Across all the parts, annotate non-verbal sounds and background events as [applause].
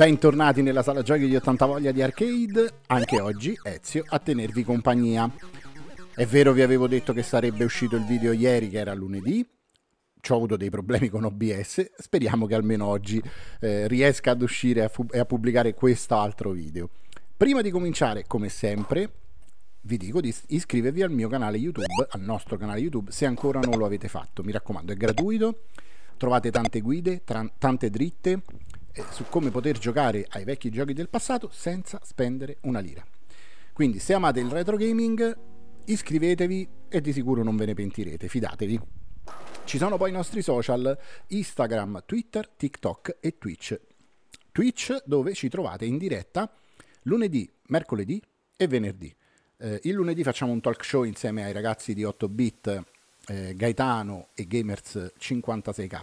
Bentornati nella sala giochi di 80 voglia di arcade, anche oggi Ezio a tenervi compagnia. È vero vi avevo detto che sarebbe uscito il video ieri che era lunedì, ci ho avuto dei problemi con OBS, speriamo che almeno oggi eh, riesca ad uscire e a pubblicare quest'altro video. Prima di cominciare, come sempre, vi dico di iscrivervi al mio canale YouTube, al nostro canale YouTube, se ancora non lo avete fatto, mi raccomando, è gratuito, trovate tante guide, tante dritte su come poter giocare ai vecchi giochi del passato senza spendere una lira. Quindi se amate il retro gaming iscrivetevi e di sicuro non ve ne pentirete, fidatevi. Ci sono poi i nostri social Instagram, Twitter, TikTok e Twitch. Twitch dove ci trovate in diretta lunedì, mercoledì e venerdì. Eh, il lunedì facciamo un talk show insieme ai ragazzi di 8bit eh, Gaetano e Gamers 56k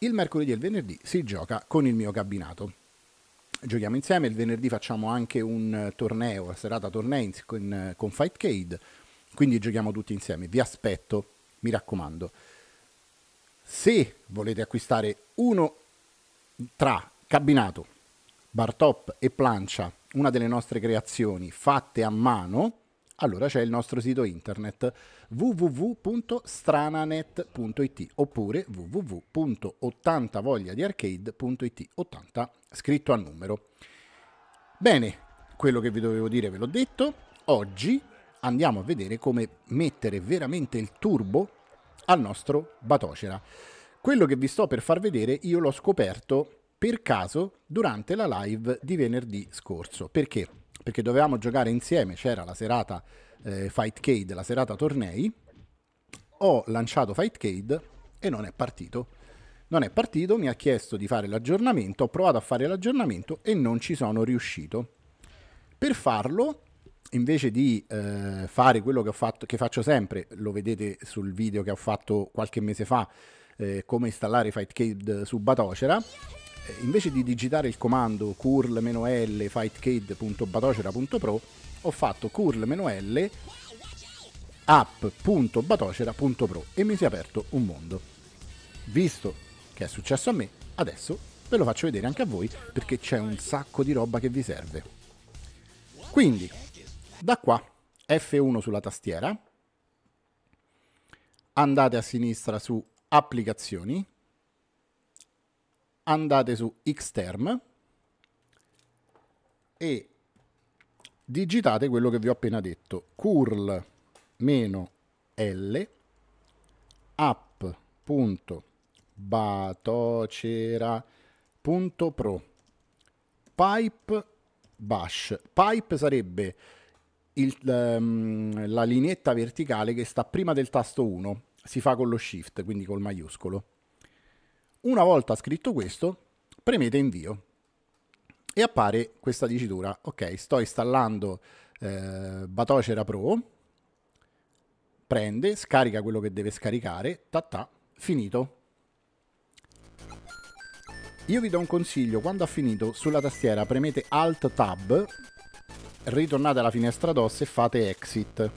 il mercoledì e il venerdì si gioca con il mio cabinato. Giochiamo insieme, il venerdì facciamo anche un eh, torneo, la serata tornei con, eh, con Fightcade, quindi giochiamo tutti insieme. Vi aspetto, mi raccomando. Se volete acquistare uno tra cabinato, bar top e plancia, una delle nostre creazioni fatte a mano, allora c'è il nostro sito internet www.strananet.it oppure www.80vogliadiarcade.it 80 scritto a numero. Bene, quello che vi dovevo dire ve l'ho detto. Oggi andiamo a vedere come mettere veramente il turbo al nostro Batocera. Quello che vi sto per far vedere io l'ho scoperto per caso durante la live di venerdì scorso. Perché? perché dovevamo giocare insieme, c'era la serata eh, Cade, la serata tornei, ho lanciato Fight Cade e non è partito. Non è partito, mi ha chiesto di fare l'aggiornamento, ho provato a fare l'aggiornamento e non ci sono riuscito. Per farlo, invece di eh, fare quello che, fatto, che faccio sempre, lo vedete sul video che ho fatto qualche mese fa, eh, come installare Fight Cade su Batocera, eh, invece di digitare il comando curl-l fightkid.batocera.pro ho fatto curl-l app.batocera.pro e mi si è aperto un mondo. Visto che è successo a me, adesso ve lo faccio vedere anche a voi perché c'è un sacco di roba che vi serve. Quindi, da qua F1 sulla tastiera, andate a sinistra su applicazioni, andate su Xterm e digitate quello che vi ho appena detto curl meno l app.batocera.pro pipe bash pipe sarebbe il, ehm, la lineetta verticale che sta prima del tasto 1 si fa con lo shift quindi col maiuscolo una volta scritto questo, premete invio e appare questa dicitura. Ok, sto installando eh, Batocera Pro, prende, scarica quello che deve scaricare, ta ta, finito. Io vi do un consiglio, quando ha finito sulla tastiera premete Alt Tab, ritornate alla finestra DOS e fate Exit.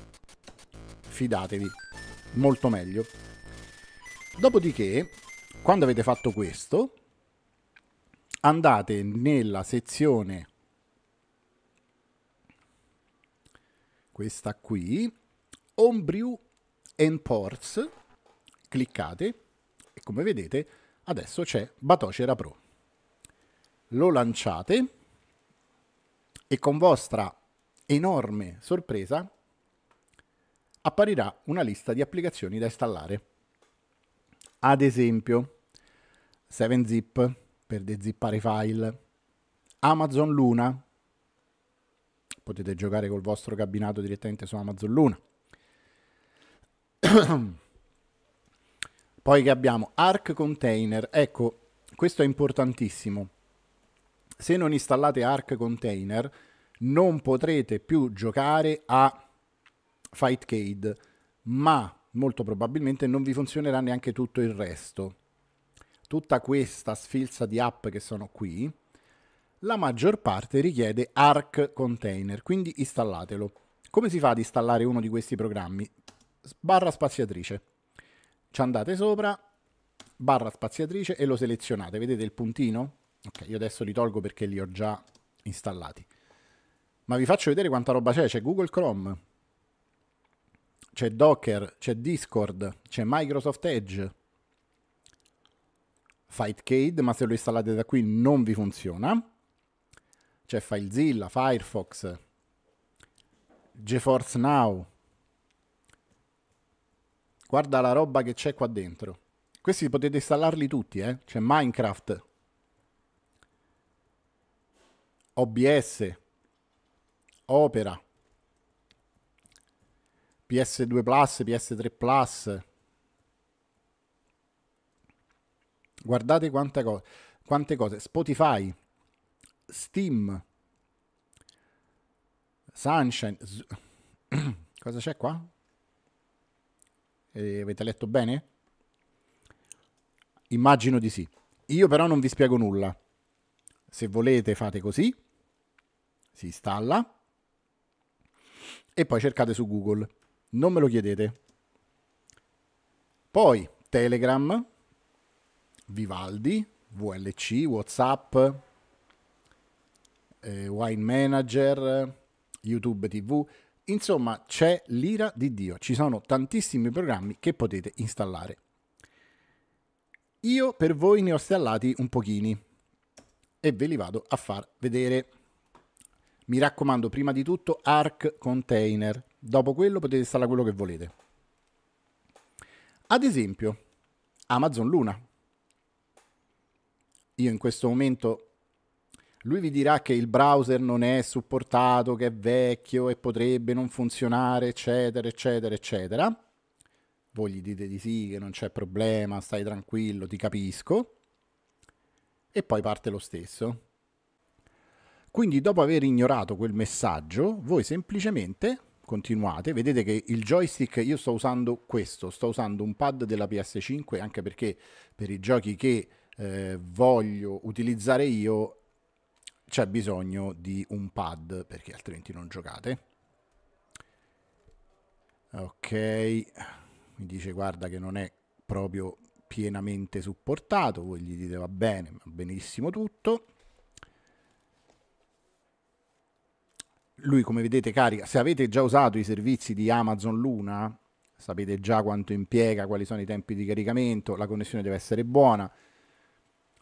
Fidatevi, molto meglio. Dopodiché quando avete fatto questo, andate nella sezione questa qui, Homebrew and Ports, cliccate e come vedete adesso c'è Batocera Pro. Lo lanciate e con vostra enorme sorpresa apparirà una lista di applicazioni da installare. Ad esempio, 7zip per dezippare i file, Amazon Luna, potete giocare col vostro cabinato direttamente su Amazon Luna. [coughs] Poi che abbiamo Arc Container, ecco, questo è importantissimo. Se non installate Arc Container non potrete più giocare a Fightcade, ma molto probabilmente non vi funzionerà neanche tutto il resto. Tutta questa sfilza di app che sono qui, la maggior parte richiede Arc Container, quindi installatelo. Come si fa ad installare uno di questi programmi? Barra spaziatrice. Ci andate sopra, barra spaziatrice e lo selezionate. Vedete il puntino? Ok, io adesso li tolgo perché li ho già installati. Ma vi faccio vedere quanta roba c'è. C'è Google Chrome, c'è Docker, c'è Discord, c'è Microsoft Edge, Fightcade, ma se lo installate da qui non vi funziona. C'è FileZilla, Firefox, GeForce Now. Guarda la roba che c'è qua dentro. Questi potete installarli tutti, eh? C'è Minecraft, OBS, Opera, PS2 Plus, PS3 Plus. Guardate quante cose, quante cose. Spotify, Steam, Sunshine. Z [clears throat] Cosa c'è qua? E eh, avete letto bene? Immagino di sì. Io però non vi spiego nulla. Se volete fate così, si installa e poi cercate su Google non me lo chiedete. Poi Telegram, Vivaldi, VLC, Whatsapp, eh, Wine Manager, YouTube TV. Insomma, c'è l'ira di Dio. Ci sono tantissimi programmi che potete installare. Io per voi ne ho installati un pochini e ve li vado a far vedere. Mi raccomando, prima di tutto ARC container. Dopo quello potete installare quello che volete. Ad esempio, Amazon Luna. Io in questo momento lui vi dirà che il browser non è supportato, che è vecchio e potrebbe non funzionare, eccetera, eccetera, eccetera. Voi gli dite di sì, che non c'è problema, stai tranquillo, ti capisco. E poi parte lo stesso. Quindi dopo aver ignorato quel messaggio, voi semplicemente continuate, vedete che il joystick io sto usando questo, sto usando un pad della PS5 anche perché per i giochi che eh, voglio utilizzare io c'è bisogno di un pad perché altrimenti non giocate. Ok, mi dice guarda che non è proprio pienamente supportato, voi gli dite va bene, va benissimo tutto. lui come vedete carica, se avete già usato i servizi di Amazon Luna, sapete già quanto impiega, quali sono i tempi di caricamento, la connessione deve essere buona.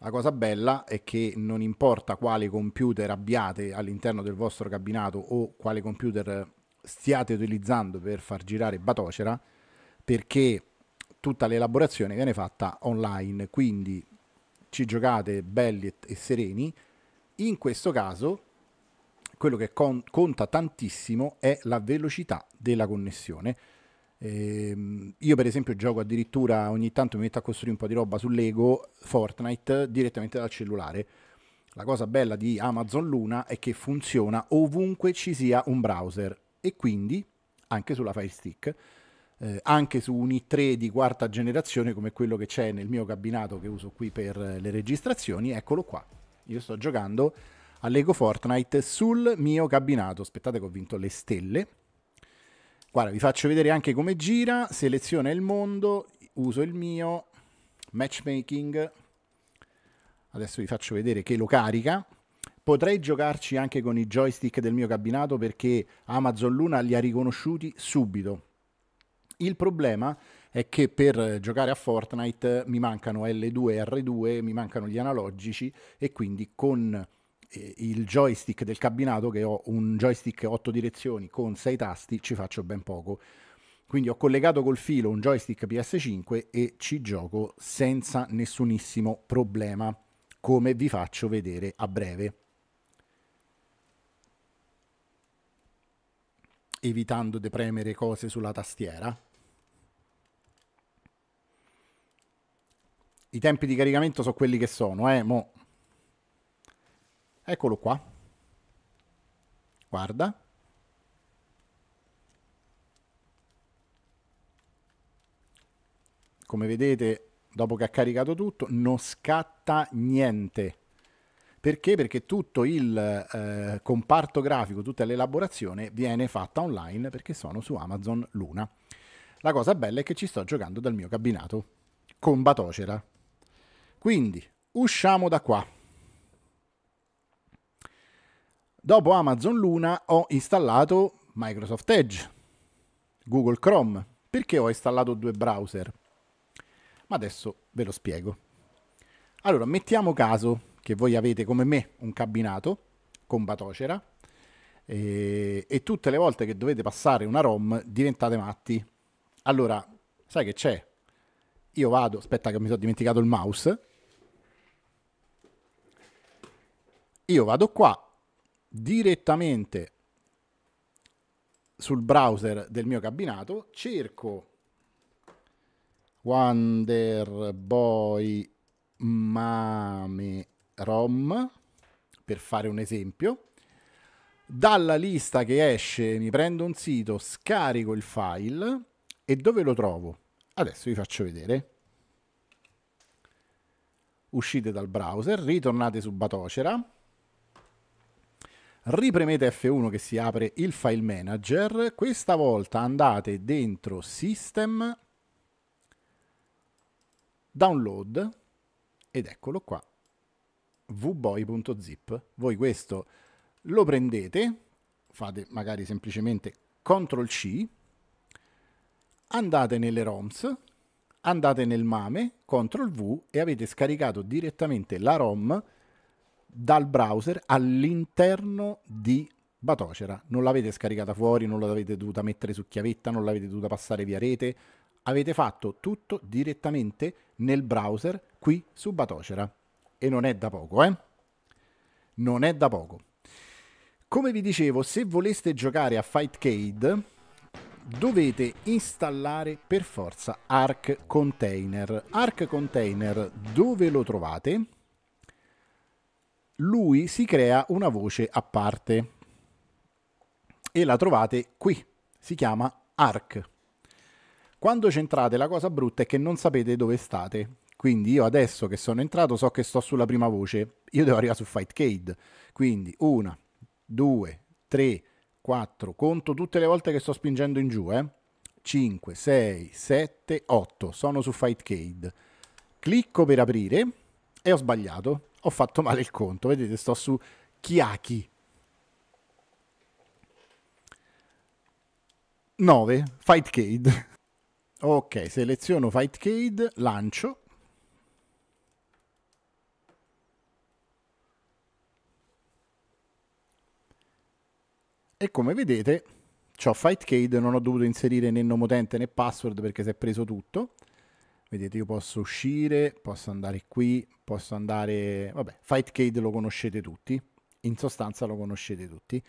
La cosa bella è che non importa quale computer abbiate all'interno del vostro cabinato o quale computer stiate utilizzando per far girare Batocera, perché tutta l'elaborazione viene fatta online, quindi ci giocate belli e sereni. In questo caso quello che con, conta tantissimo è la velocità della connessione. Ehm, io per esempio gioco addirittura ogni tanto mi metto a costruire un po' di roba su Lego Fortnite direttamente dal cellulare. La cosa bella di Amazon Luna è che funziona ovunque ci sia un browser e quindi anche sulla Fire Stick, eh, anche su un i3 di quarta generazione come quello che c'è nel mio cabinato che uso qui per le registrazioni, eccolo qua. Io sto giocando Allego Fortnite sul mio cabinato. Aspettate che ho vinto le stelle. Guarda, vi faccio vedere anche come gira. Seleziona il mondo, uso il mio, matchmaking. Adesso vi faccio vedere che lo carica. Potrei giocarci anche con i joystick del mio cabinato perché Amazon Luna li ha riconosciuti subito. Il problema è che per giocare a Fortnite mi mancano L2 e R2, mi mancano gli analogici e quindi con il joystick del cabinato che ho un joystick 8 direzioni con 6 tasti ci faccio ben poco quindi ho collegato col filo un joystick PS5 e ci gioco senza nessunissimo problema come vi faccio vedere a breve evitando di premere cose sulla tastiera i tempi di caricamento sono quelli che sono eh mo' Eccolo qua. Guarda. Come vedete, dopo che ha caricato tutto, non scatta niente. Perché? Perché tutto il eh, comparto grafico, tutta l'elaborazione viene fatta online perché sono su Amazon Luna. La cosa bella è che ci sto giocando dal mio cabinato con Batocera. Quindi usciamo da qua. Dopo Amazon Luna ho installato Microsoft Edge, Google Chrome. Perché ho installato due browser? Ma adesso ve lo spiego. Allora, mettiamo caso che voi avete come me un cabinato con Batocera e, eh, e tutte le volte che dovete passare una ROM diventate matti. Allora, sai che c'è? Io vado, aspetta che mi sono dimenticato il mouse. Io vado qua direttamente sul browser del mio cabinato, cerco Wonderboy Mame Rom per fare un esempio. Dalla lista che esce mi prendo un sito, scarico il file e dove lo trovo? Adesso vi faccio vedere. Uscite dal browser, ritornate su Batocera Ripremete F1 che si apre il file manager, questa volta andate dentro System, Download ed eccolo qua, vboy.zip. Voi questo lo prendete, fate magari semplicemente CTRL C, andate nelle ROMs, andate nel MAME, CTRL V e avete scaricato direttamente la ROM dal browser all'interno di Batocera. Non l'avete scaricata fuori, non l'avete dovuta mettere su chiavetta, non l'avete dovuta passare via rete. Avete fatto tutto direttamente nel browser qui su Batocera. E non è da poco, eh? Non è da poco. Come vi dicevo, se voleste giocare a Fightcade dovete installare per forza Arc Container. Arc Container dove lo trovate? lui si crea una voce a parte e la trovate qui, si chiama ARC. Quando c'entrate la cosa brutta è che non sapete dove state, quindi io adesso che sono entrato so che sto sulla prima voce, io devo arrivare su Fight Cade, quindi una, due, tre, quattro, conto tutte le volte che sto spingendo in giù, eh? 5, 6, 7, 8, sono su Fight Cade, Clicco per aprire e ho sbagliato, ho fatto male il conto. Vedete, sto su Chiaki. 9. Fight Cade. Ok, seleziono Fight Cade, lancio. E come vedete, ho Fight Cade, non ho dovuto inserire né utente né password perché si è preso tutto. Vedete, io posso uscire, posso andare qui, posso andare... Vabbè, Fightcade lo conoscete tutti, in sostanza lo conoscete tutti.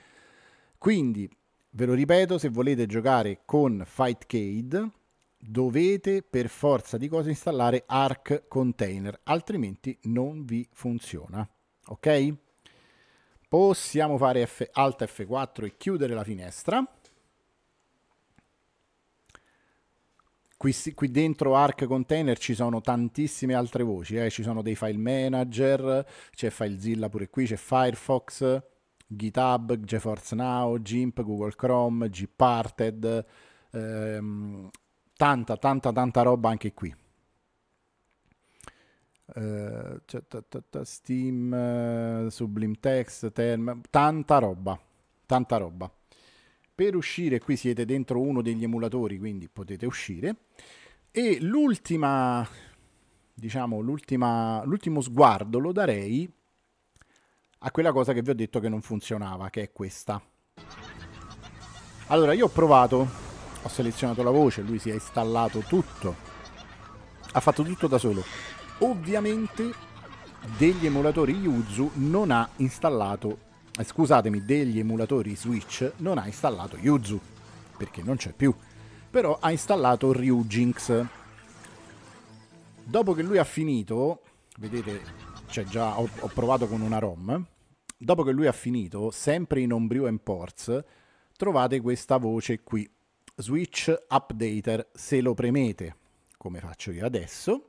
Quindi, ve lo ripeto, se volete giocare con Fightcade dovete per forza di cose installare Arc Container, altrimenti non vi funziona. Ok? Possiamo fare F, Alt F4 e chiudere la finestra. Qui, qui, dentro Arc Container ci sono tantissime altre voci, eh? ci sono dei file manager, c'è FileZilla pure qui, c'è Firefox, GitHub, GeForce Now, GIMP, Google Chrome, Gparted, ehm, tanta, tanta, tanta roba anche qui. Eh, Steam, eh, Sublime Text, Term, tanta roba, tanta roba per uscire qui siete dentro uno degli emulatori quindi potete uscire e l'ultima diciamo l'ultimo sguardo lo darei a quella cosa che vi ho detto che non funzionava che è questa allora io ho provato ho selezionato la voce lui si è installato tutto ha fatto tutto da solo ovviamente degli emulatori Yuzu non ha installato eh, scusatemi, degli emulatori Switch non ha installato Yuzu, perché non c'è più, però ha installato Ryujinx. Dopo che lui ha finito, vedete, cioè già ho, ho provato con una ROM, dopo che lui ha finito, sempre in Homebrew Ports, trovate questa voce qui, Switch Updater, se lo premete, come faccio io adesso,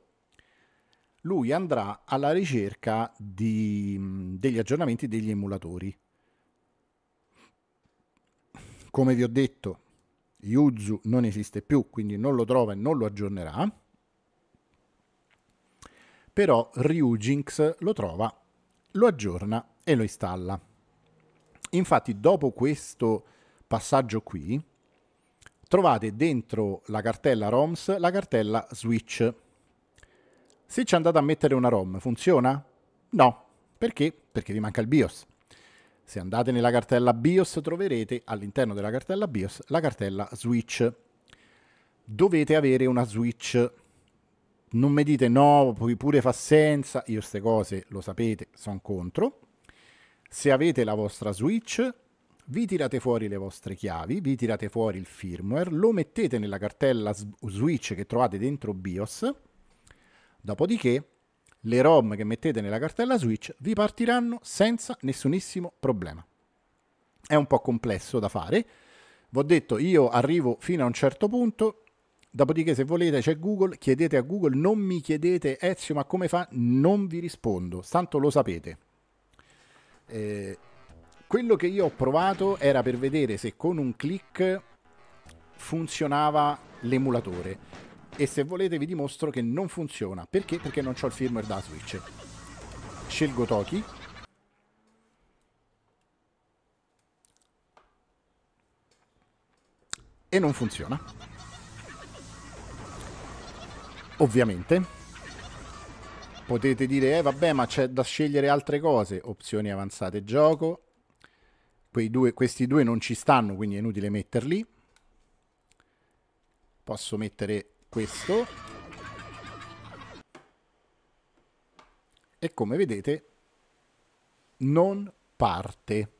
lui andrà alla ricerca di, degli aggiornamenti degli emulatori. Come vi ho detto, Yuzu non esiste più, quindi non lo trova e non lo aggiornerà. Però Ryujinx lo trova, lo aggiorna e lo installa. Infatti, dopo questo passaggio qui, trovate dentro la cartella ROMS la cartella Switch se ci andate a mettere una ROM, funziona? No. Perché? Perché vi manca il BIOS. Se andate nella cartella BIOS troverete all'interno della cartella BIOS la cartella switch. Dovete avere una switch. Non mi dite no, poi pure fa senza, io queste cose lo sapete, sono contro. Se avete la vostra switch, vi tirate fuori le vostre chiavi, vi tirate fuori il firmware, lo mettete nella cartella switch che trovate dentro BIOS Dopodiché le ROM che mettete nella cartella Switch vi partiranno senza nessunissimo problema. È un po' complesso da fare. Vi ho detto, io arrivo fino a un certo punto, dopodiché se volete c'è Google, chiedete a Google, non mi chiedete Ezio ma come fa, non vi rispondo, tanto lo sapete. Eh, quello che io ho provato era per vedere se con un click funzionava l'emulatore e se volete vi dimostro che non funziona. Perché? Perché non ho il firmware da Switch. Scelgo Toki. E non funziona. Ovviamente. Potete dire, eh vabbè, ma c'è da scegliere altre cose. Opzioni avanzate gioco. Due, questi due non ci stanno, quindi è inutile metterli. Posso mettere questo e come vedete non parte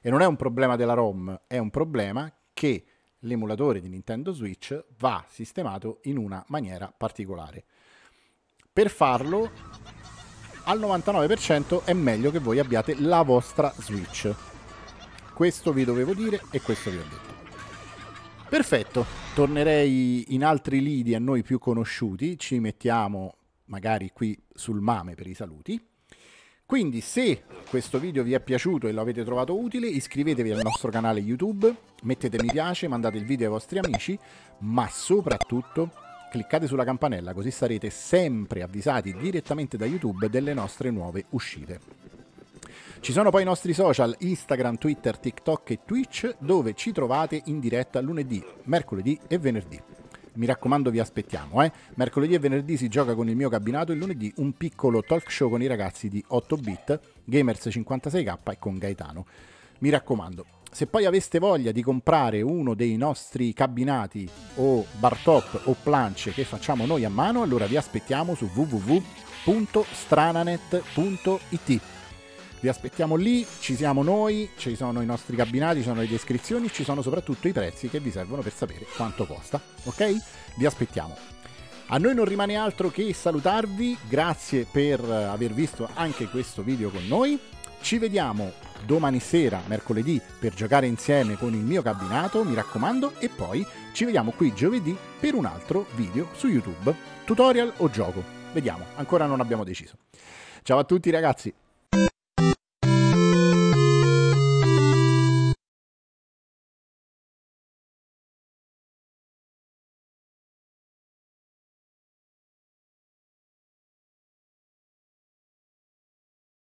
e non è un problema della ROM è un problema che l'emulatore di Nintendo Switch va sistemato in una maniera particolare per farlo al 99% è meglio che voi abbiate la vostra Switch questo vi dovevo dire e questo vi ho detto Perfetto, tornerei in altri lidi a noi più conosciuti, ci mettiamo magari qui sul mame per i saluti. Quindi se questo video vi è piaciuto e lo avete trovato utile iscrivetevi al nostro canale YouTube, mettete mi piace, mandate il video ai vostri amici, ma soprattutto cliccate sulla campanella così sarete sempre avvisati direttamente da YouTube delle nostre nuove uscite. Ci sono poi i nostri social Instagram, Twitter, TikTok e Twitch dove ci trovate in diretta lunedì, mercoledì e venerdì. Mi raccomando, vi aspettiamo. Eh? Mercoledì e venerdì si gioca con il mio cabinato e lunedì un piccolo talk show con i ragazzi di 8bit, Gamers56k e con Gaetano. Mi raccomando, se poi aveste voglia di comprare uno dei nostri cabinati o bar top o planche che facciamo noi a mano, allora vi aspettiamo su www.strananet.it. Vi aspettiamo lì, ci siamo noi, ci sono i nostri cabinati, ci sono le descrizioni, ci sono soprattutto i prezzi che vi servono per sapere quanto costa, ok? Vi aspettiamo. A noi non rimane altro che salutarvi, grazie per aver visto anche questo video con noi. Ci vediamo domani sera, mercoledì, per giocare insieme con il mio cabinato, mi raccomando, e poi ci vediamo qui giovedì per un altro video su YouTube, tutorial o gioco. Vediamo, ancora non abbiamo deciso. Ciao a tutti ragazzi!